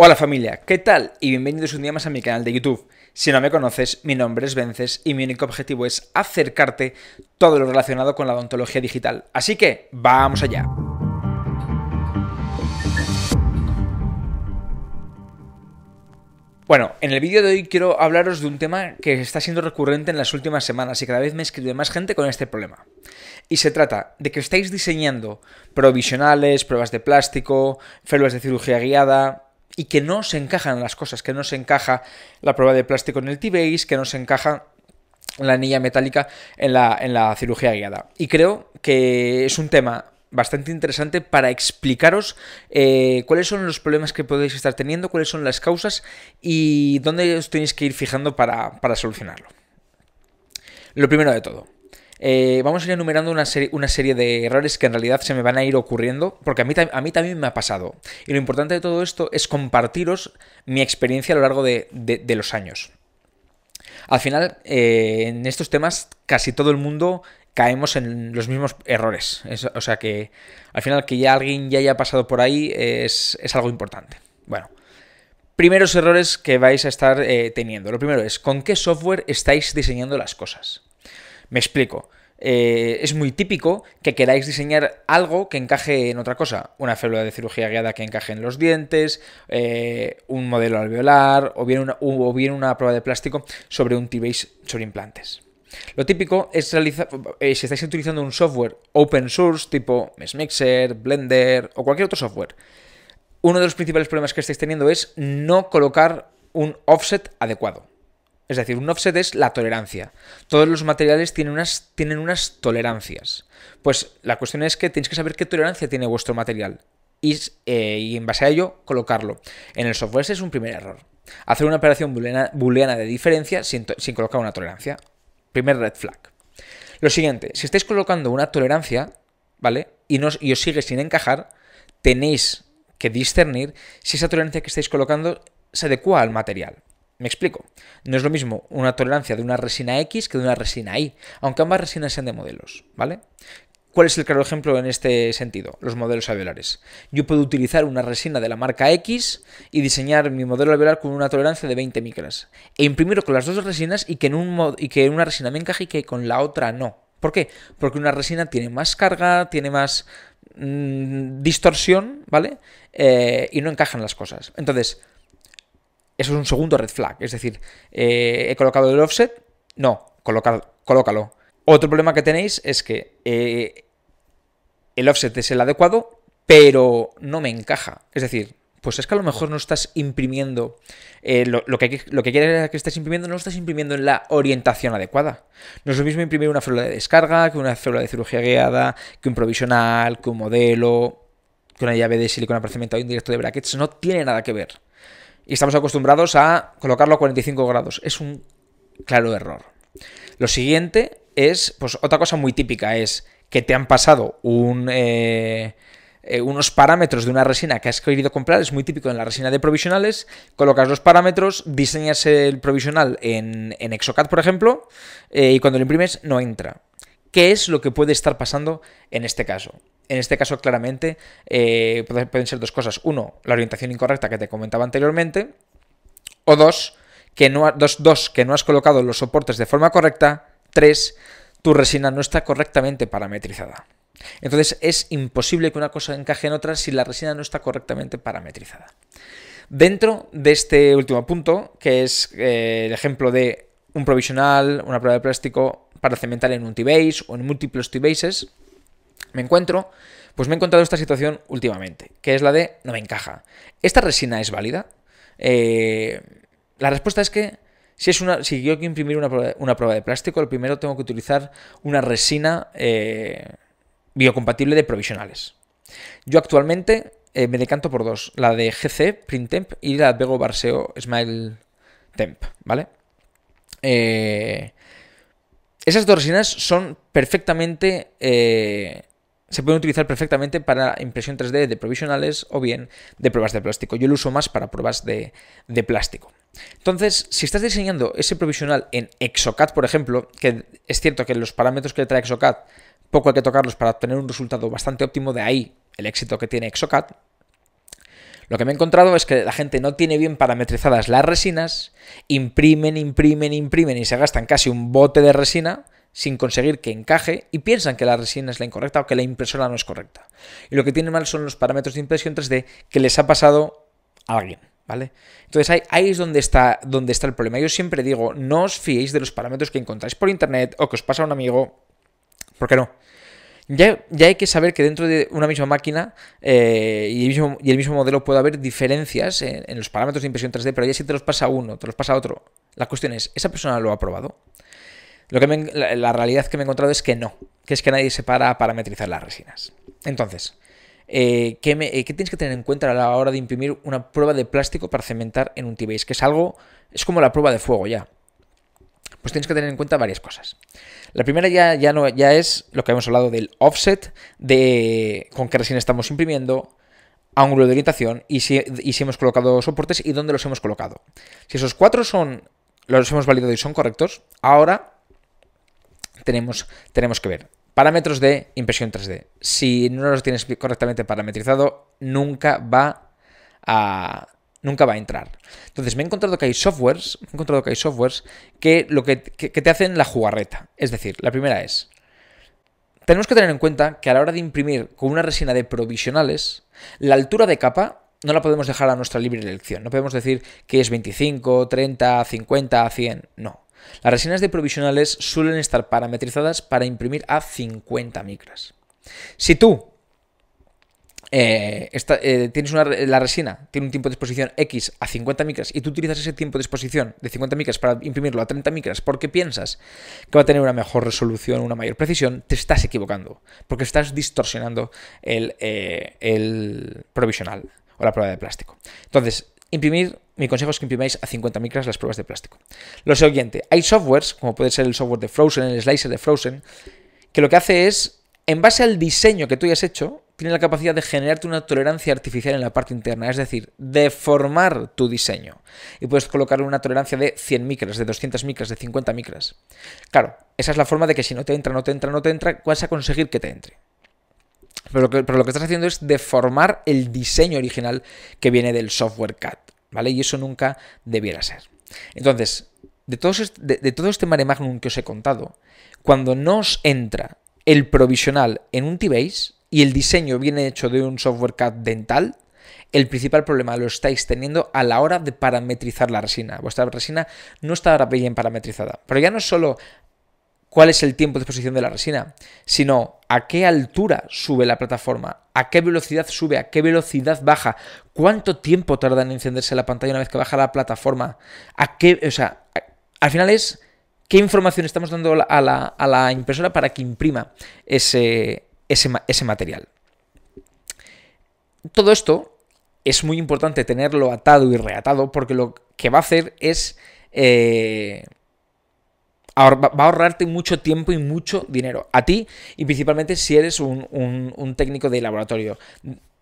Hola familia, ¿qué tal? Y bienvenidos un día más a mi canal de YouTube. Si no me conoces, mi nombre es Vences y mi único objetivo es acercarte todo lo relacionado con la odontología digital. Así que, vamos allá. Bueno, en el vídeo de hoy quiero hablaros de un tema que está siendo recurrente en las últimas semanas y cada vez me escribe más gente con este problema. Y se trata de que estáis diseñando provisionales, pruebas de plástico, células de cirugía guiada, y que no se encajan las cosas, que no se encaja la prueba de plástico en el T-Base, que no se encaja la anilla metálica en la, cirugía guiada. Y creo que es un tema bastante interesante para explicaros eh, cuáles son los problemas que podéis estar teniendo, cuáles son las causas y dónde os tenéis que ir fijando para solucionarlo. Lo primero de todo, eh, vamos a ir enumerando una, serie, de errores que en realidad se me van a ir ocurriendo, porque a mí, a mí también me ha pasado. Y lo importante de todo esto es compartiros mi experiencia a lo largo de, los años. Al final, eh, en estos temas casi todo el mundo caemos en los mismos errores. o sea que al final que ya alguien ya haya pasado por ahí es, algo importante. Bueno, primeros errores que vais a estar eh, teniendo. Lo primero es, ¿con qué software estáis diseñando las cosas? Me explico. Eh, es muy típico que queráis diseñar algo que encaje en otra cosa. Una férula de cirugía guiada que encaje en los dientes, eh, un modelo alveolar o bien una, bien una prueba de plástico sobre un T-Base sobre implantes. Lo típico es realizar, eh, si estáis utilizando un software open source tipo Mixer, Blender o cualquier otro software, uno de los principales problemas que estáis teniendo es no colocar un offset adecuado. Es decir, un offset es la tolerancia. Todos los materiales tienen unas, tienen unas tolerancias. Pues la cuestión es que tenéis que saber qué tolerancia tiene vuestro material. Eh, y, en base a ello, colocarlo. En el software ese es un primer error. Hacer una operación booleana, de diferencia sin, colocar una tolerancia. Primer red flag. Lo siguiente, si estáis colocando una tolerancia, ¿vale? Y, y os sigue sin encajar, tenéis que discernir si esa tolerancia que estáis colocando se adecua al material. Me explico. No es lo mismo una tolerancia de una resina X que de una resina Y, aunque ambas resinas sean de modelos, ¿vale? ¿Cuál es el claro ejemplo en este sentido? Los modelos alveolares. Yo puedo utilizar una resina de la marca X y diseñar mi modelo alveolar con una tolerancia de 20 micras. E imprimirlo con las dos resinas y que en, un que una resina me encaje y que con la otra no. ¿Por qué? Porque una resina tiene más carga, tiene más mm, distorsión, ¿vale? Eh, y no encajan las cosas. Entonces, eso es un segundo red flag. Es decir, eh, ¿he colocado el offset? No, coloca, colócalo. Otro problema que tenéis es que eh, el offset es el adecuado, pero no me encaja. Es decir, pues es que a lo mejor no estás imprimiendo eh, lo, que, lo que quieres que estés imprimiendo, no estás imprimiendo en la orientación adecuada. No es lo mismo imprimir una fórmula de descarga que una célula de cirugía guiada, que un provisional, que un modelo, que una llave de silicona un indirecto de brackets. No tiene nada que ver y estamos acostumbrados a colocarlo a 45 grados. Es un claro error. Lo siguiente es, pues otra cosa muy típica es que te han pasado un, eh, eh, unos parámetros de una resina que has querido comprar, es muy típico en la resina de provisionales, colocas los parámetros, diseñas el provisional en, en Exocad, por ejemplo, eh, y cuando lo imprimes no entra. ¿Qué es lo que puede estar pasando en este caso? En este caso, claramente, eh, pueden ser dos cosas. Uno, la orientación incorrecta que te comentaba anteriormente. O dos, que no, dos, que no has colocado los soportes de forma correcta. Tres, tu resina no está correctamente parametrizada. Entonces es imposible que una cosa encaje en otra si la resina no está correctamente parametrizada. Dentro de este último punto, que es eh, el ejemplo de un provisional, una prueba de plástico, para cementar en un T-Base o en múltiples T-Bases, me encuentro, pues me he encontrado esta situación últimamente, que es la de no me encaja. ¿Esta resina es válida? Eh, la respuesta es que si, es una, si yo quiero imprimir una prueba, de plástico, el primero tengo que utilizar una resina eh, biocompatible de provisionales. Yo actualmente eh, me decanto por dos, la de GC Temp y la de Bego Barseo Smile Temp, ¿vale? Eh, esas resinas son perfectamente. Eh, se pueden utilizar perfectamente para impresión 3D de provisionales o bien de pruebas de plástico. Yo lo uso más para pruebas de, de plástico. Entonces, si estás diseñando ese provisional en Exocad, por ejemplo, que es cierto que los parámetros que trae Exocad poco hay que tocarlos para obtener un resultado bastante óptimo, de ahí el éxito que tiene Exocad, lo que me he encontrado es que la gente no tiene bien parametrizadas las resinas, imprimen, imprimen, imprimen y se gastan casi un bote de resina sin conseguir que encaje y piensan que la resina es la incorrecta o que la impresora no es correcta. Y lo que tienen mal son los parámetros de impresión 3D que les ha pasado a alguien. ¿Vale? Entonces ahí, es donde está, donde está el problema. Yo siempre digo, no os fiéis de los parámetros que encontráis por internet o que os pasa a un amigo, ¿por qué no. Ya, hay que saber que dentro de una misma máquina eh, y, el mismo, modelo puede haber diferencias en, los parámetros de impresión 3D, pero ya si te los pasa uno, te los pasa otro. La cuestión es, ¿esa persona lo ha probado? Lo que la, realidad que me he encontrado es que no, que es que nadie se para a parametrizar las resinas. Entonces, eh, ¿qué, eh, ¿qué, tienes que tener en cuenta a la hora de imprimir una prueba de plástico para cementar en un T-Base? Que es algo, es como la prueba de fuego ya. Pues tienes que tener en cuenta varias cosas. La primera ya, ya, no, ya es lo que hemos hablado del offset, de con qué resina estamos imprimiendo, ángulo de orientación y si, y si hemos colocado soportes y dónde los hemos colocado. Si esos cuatro son los hemos validado y son correctos, ahora tenemos, tenemos que ver. Parámetros de impresión 3D. Si no los tienes correctamente parametrizado, nunca va a nunca va a entrar. Entonces me he encontrado que hay softwares, he encontrado que hay softwares que lo que te hacen la jugarreta. Es decir, la primera es, tenemos que tener en cuenta que a la hora de imprimir con una resina de provisionales, la altura de capa no la podemos dejar a nuestra libre elección. No podemos decir que es 25, 30, 50, 100. No. Las resinas de provisionales suelen estar parametrizadas para imprimir a 50 micras. Si tú eh, eh, tienes una, la resina, tiene un tiempo de exposición X a 50 micras y tú utilizas ese tiempo de exposición de 50 micras para imprimirlo a 30 micras porque piensas que va a tener una mejor resolución, una mayor precisión, te estás equivocando porque estás distorsionando el, eh, el provisional o la prueba de plástico. Entonces, imprimir, mi consejo es que imprimáis a 50 micras las pruebas de plástico. Lo siguiente, hay softwares, como puede ser el software de Frozen, el slicer de Frozen, que lo que hace es, en base al diseño que tú hayas hecho, tiene la capacidad de generarte una tolerancia artificial en la parte interna, es decir, deformar tu diseño. Y puedes colocarle una tolerancia de 100 micras, de 200 micras, de 50 micras. Claro, esa es la forma de que si no te entra, no te entra, no te entra, vas a conseguir que te entre. Pero lo que, estás haciendo es deformar el diseño original que viene del software CAD, ¿vale? Y eso nunca debiera ser. Entonces, de, de, todo este mare magnum que os he contado, cuando no os entra el provisional en un T-Base, y el diseño viene hecho de un software CAD dental, el principal problema lo estáis teniendo a la hora de parametrizar la resina. Vuestra resina no está bien parametrizada. Pero ya no es solo cuál es el tiempo de exposición de la resina, sino a qué altura sube la plataforma, a qué velocidad sube, a qué velocidad baja, cuánto tiempo tarda en encenderse la pantalla una vez que baja la plataforma, a qué, o sea, al final es qué información estamos dando a la impresora para que imprima ese, ese, material. Todo esto es muy importante tenerlo atado y reatado porque lo que va a hacer es... Eh, va a ahorrarte mucho tiempo y mucho dinero. A ti y principalmente si eres un, técnico de laboratorio.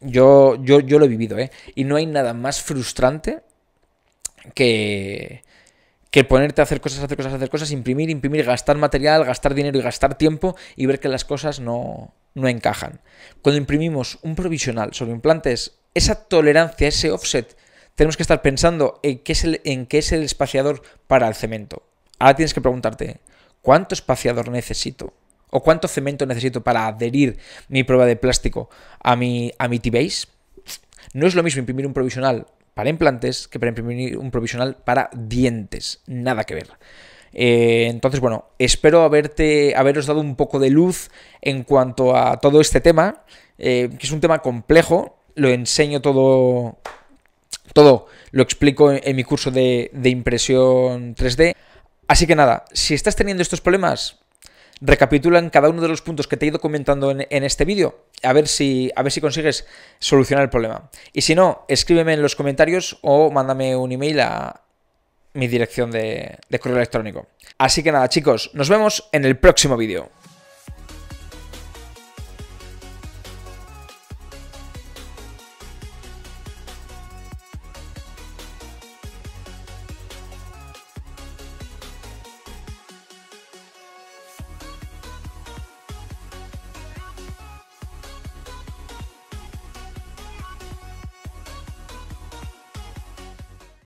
Yo, yo, yo lo he vivido, ¿eh? Y no hay nada más frustrante que, que ponerte a hacer cosas, hacer cosas, hacer cosas, imprimir, imprimir, gastar material, gastar dinero y gastar tiempo y ver que las cosas no, no encajan. Cuando imprimimos un provisional sobre implantes, esa tolerancia, ese offset, tenemos que estar pensando en qué es el, en qué es el espaciador para el cemento. Ahora tienes que preguntarte, ¿cuánto espaciador necesito? ¿O cuánto cemento necesito para adherir mi prueba de plástico a mi, a mi T-Base? No es lo mismo imprimir un provisional para implantes que para imprimir un provisional para dientes. Nada que ver. Eh, entonces, bueno, espero haberte, haberos dado un poco de luz en cuanto a todo este tema, eh, que es un tema complejo, lo enseño todo, todo lo explico en, mi curso de, impresión 3D. Así que nada, si estás teniendo estos problemas, recapitulan cada uno de los puntos que te he ido comentando en, en este vídeo, a ver, si, a ver si consigues solucionar el problema. Y si no, escríbeme en los comentarios o mándame un email a mi dirección de, correo electrónico. Así que nada, chicos, nos vemos en el próximo vídeo.